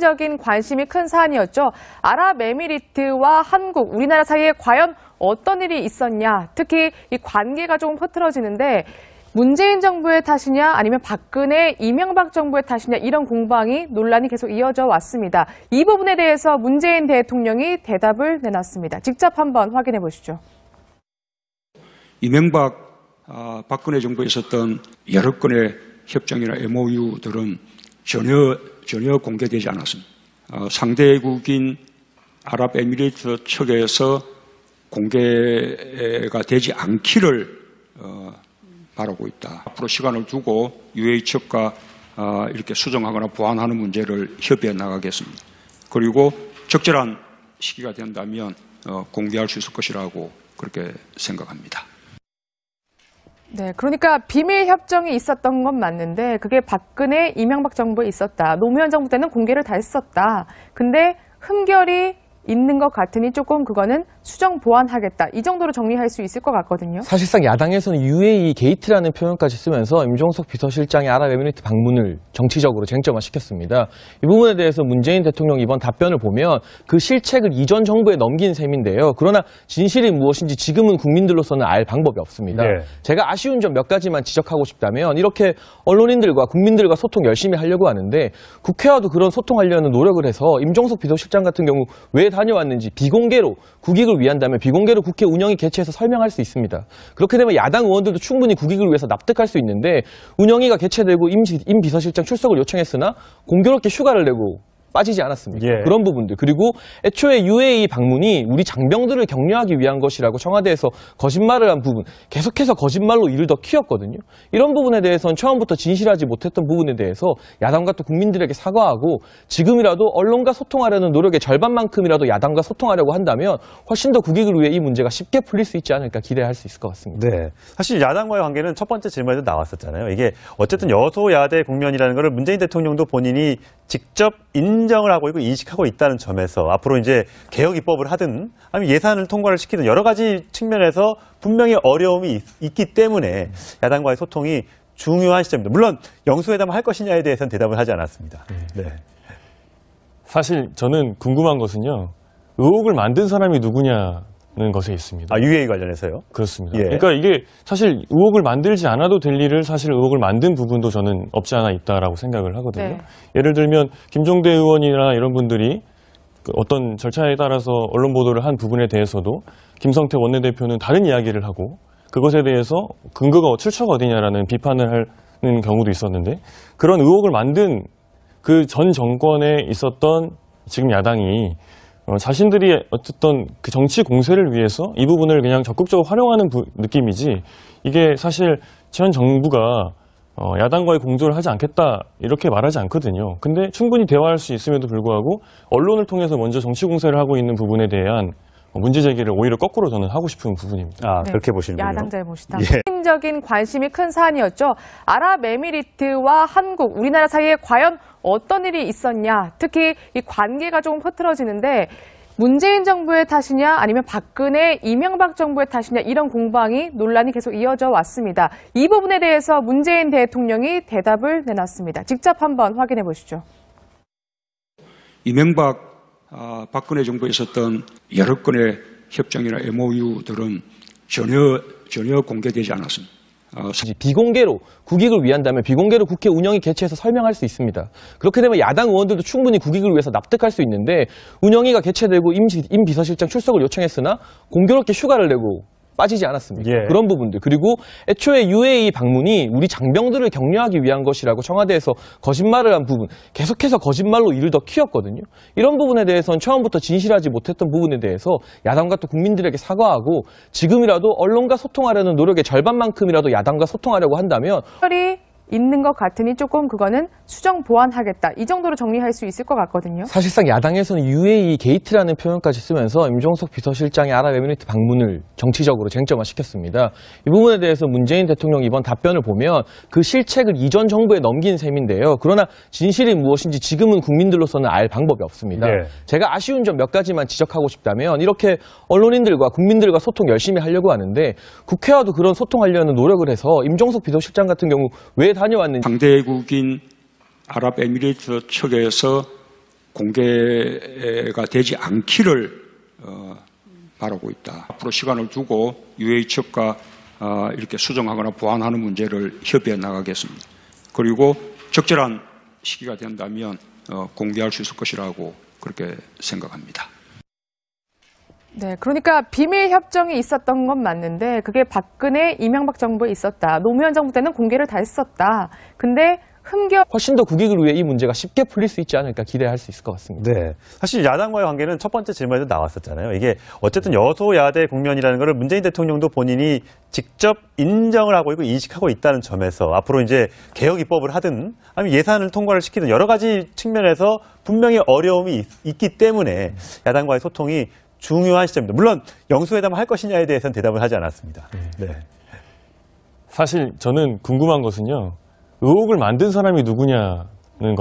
세계적인 관심이 큰 사안이었죠. 아랍에미리트와 한국, 우리나라 사이에 과연 어떤 일이 있었냐, 특히 이 관계가 조금 흐트러지는데 문재인 정부의 탓이냐 아니면 박근혜, 이명박 정부의 탓이냐 이런 공방이 논란이 계속 이어져 왔습니다. 이 부분에 대해서 문재인 대통령이 대답을 내놨습니다. 직접 한번 확인해 보시죠. 이명박, 아, 박근혜 정부에 있었던 여러 건의 협정이나 MOU들은 전혀, 전혀 공개되지 않았습니다. 어, 상대국인 아랍에미리트 측에서 공개가 되지 않기를 어, 바라고 있다. 앞으로 시간을 두고 UAE 측과 어, 이렇게 수정하거나 보완하는 문제를 협의해 나가겠습니다. 그리고 적절한 시기가 된다면 어, 공개할 수 있을 것이라고 그렇게 생각합니다. 네, 그러니까 비밀 협정이 있었던 건 맞는데 그게 박근혜 이명박 정부에 있었다. 노무현 정부 때는 공개를 다 했었다. 근데 흠결이 있는 것 같으니 조금 그거는 수정 보완하겠다 이 정도로 정리할 수 있을 것 같거든요. 사실상 야당에서는 UAE 게이트라는 표현까지 쓰면서 임종석 비서실장의 아랍에미리트 방문을 정치적으로 쟁점화시켰습니다. 이 부분에 대해서 문재인 대통령 이번 답변을 보면 그 실책을 이전 정부에 넘긴 셈인데요. 그러나 진실이 무엇인지 지금은 국민들로서는 알 방법이 없습니다. 네. 제가 아쉬운 점 몇 가지만 지적하고 싶다면 이렇게 언론인들과 국민들과 소통 열심히 하려고 하는데 국회와도 그런 소통하려는 노력을 해서 임종석 비서실장 같은 경우 왜 다녀왔는지 비공개로 국익 국익을 위한다면 비공개로 국회 운영이 개최해서 설명할 수 있습니다. 그렇게 되면 야당 의원들도 충분히 국익을 위해서 납득할 수 있는데 운영위가 개최되고 임, 임 비서실장 출석을 요청했으나 공교롭게 휴가를 내고 빠지지 않았습니다 예. 그런 부분들 그리고 애초에 UAE 방문이 우리 장병들을 격려하기 위한 것이라고 청와대에서 거짓말을 한 부분 계속해서 거짓말로 일을 더 키웠거든요. 이런 부분에 대해서는 처음부터 진실하지 못했던 부분에 대해서 야당과 또 국민들에게 사과하고 지금이라도 언론과 소통하려는 노력의 절반만큼이라도 야당과 소통하려고 한다면 훨씬 더 국익을 위해 이 문제가 쉽게 풀릴 수 있지 않을까 기대할 수 있을 것 같습니다. 네. 사실 야당과의 관계는 첫 번째 질문에도 나왔었잖아요. 이게 어쨌든 여소야대 국면이라는 것을 문재인 대통령도 본인이 직접 인 인정을 하고 있고 인식하고 있다는 점에서 앞으로 이제 개혁 입법을 하든 아니면 예산을 통과를 시키든 여러 가지 측면에서 분명히 어려움이 있, 있기 때문에 야당과의 소통이 중요한 시점입니다. 물론 영수회담을 할 것이냐에 대해서는 대답을 하지 않았습니다. 네. 사실 저는 궁금한 것은요. 의혹을 만든 사람이 누구냐 는 것에 있습니다. 아, UA 관련해서요? 그렇습니다. 예. 그러니까 이게 사실 의혹을 만들지 않아도 될 일을 사실 의혹을 만든 부분도 저는 없지 않아 있다라고 생각을 하거든요. 네. 예를 들면 김종대 의원이나 이런 분들이 그 어떤 절차에 따라서 언론 보도를 한 부분에 대해서도 김성태 원내대표는 다른 이야기를 하고 그것에 대해서 근거가 출처가 어디냐라는 비판을 하는 경우도 있었는데 그런 의혹을 만든 그 전 정권에 있었던 지금 야당이 어, 자신들이 어쨌든 그 정치 공세를 위해서 이 부분을 그냥 적극적으로 활용하는 부, 느낌이지 이게 사실 현 정부가 어, 야당과의 공조를 하지 않겠다 이렇게 말하지 않거든요. 근데 충분히 대화할 수 있음에도 불구하고 언론을 통해서 먼저 정치 공세를 하고 있는 부분에 대한 문제 제기를 오히려 거꾸로 저는 하고 싶은 부분입니다. 아, 네. 그렇게 보시는군요. 야당 잘못이다. 예. 심적인 관심이 큰 사안이었죠. 아랍에미리트와 한국, 우리나라 사이에 과연 어떤 일이 있었냐. 특히 이 관계가 조금 흐트러지는데 문재인 정부의 탓이냐 아니면 박근혜, 이명박 정부의 탓이냐 이런 공방이 논란이 계속 이어져 왔습니다. 이 부분에 대해서 문재인 대통령이 대답을 내놨습니다. 직접 한번 확인해 보시죠. 이명박 아, 박근혜 정부에 있었던 여러 건의 협정이나 MOU들은 전혀 전혀 공개되지 않았습니다. 어, 비공개로 국익을 위한다면 비공개로 국회 운영이 개최해서 설명할 수 있습니다. 그렇게 되면 야당 의원들도 충분히 국익을 위해서 납득할 수 있는데 운영위가 개최되고 임, 임 비서실장 출석을 요청했으나 공교롭게 휴가를 내고 빠지지 않았습니까? 예. 그런 부분들 그리고 애초에 UAE 방문이 우리 장병들을 격려하기 위한 것이라고 청와대에서 거짓말을 한 부분 계속해서 거짓말로 이를 더 키웠거든요. 이런 부분에 대해서는 처음부터 진실하지 못했던 부분에 대해서 야당과 또 국민들에게 사과하고 지금이라도 언론과 소통하려는 노력의 절반만큼이라도 야당과 소통하려고 한다면 있는 것 같으니 조금 그거는 수정 보완하겠다. 이 정도로 정리할 수 있을 것 같거든요. 사실상 야당에서는 UAE 게이트라는 표현까지 쓰면서 임종석 비서실장의 아랍에미리트 방문을 정치적으로 쟁점화시켰습니다. 이 부분에 대해서 문재인 대통령 이번 답변을 보면 그 실책을 이전 정부에 넘긴 셈인데요. 그러나 진실이 무엇인지 지금은 국민들로서는 알 방법이 없습니다. 네. 제가 아쉬운 점 몇 가지만 지적하고 싶다면 이렇게 언론인들과 국민들과 소통 열심히 하려고 하는데 국회와도 그런 소통하려는 노력을 해서 임종석 비서실장 같은 경우 왜 다녀왔는지 상대국인 아랍에미리트 측에서 공개가 되지 않기를 어, 바라고 있다. 앞으로 시간을 두고 UAE 측과 어, 이렇게 수정하거나 보완하는 문제를 협의해 나가겠습니다. 그리고 적절한 시기가 된다면 어, 공개할 수 있을 것이라고 그렇게 생각합니다. 네, 그러니까 비밀 협정이 있었던 건 맞는데 그게 박근혜 이명박 정부에 있었다. 노무현 정부 때는 공개를 다 했었다. 근데 흥겨 훨씬 더 국익을 위해 이 문제가 쉽게 풀릴 수 있지 않을까 기대할 수 있을 것 같습니다. 네. 사실 야당과의 관계는 첫 번째 질문에도 나왔었잖아요. 이게 어쨌든 여소야대 국면이라는 것을 문재인 대통령도 본인이 직접 인정을 하고 있고 인식하고 있다는 점에서 앞으로 이제 개혁 입법을 하든 아니면 예산을 통과를 시키든 여러 가지 측면에서 분명히 어려움이 있, 기 때문에 야당과의 소통이 중요한 시점입니다. 물론 영수회담을 할 것이냐에 대해서는 대답을 하지 않았습니다. 네. 네. 사실 저는 궁금한 것은요. 의혹을 만든 사람이 누구냐는 것.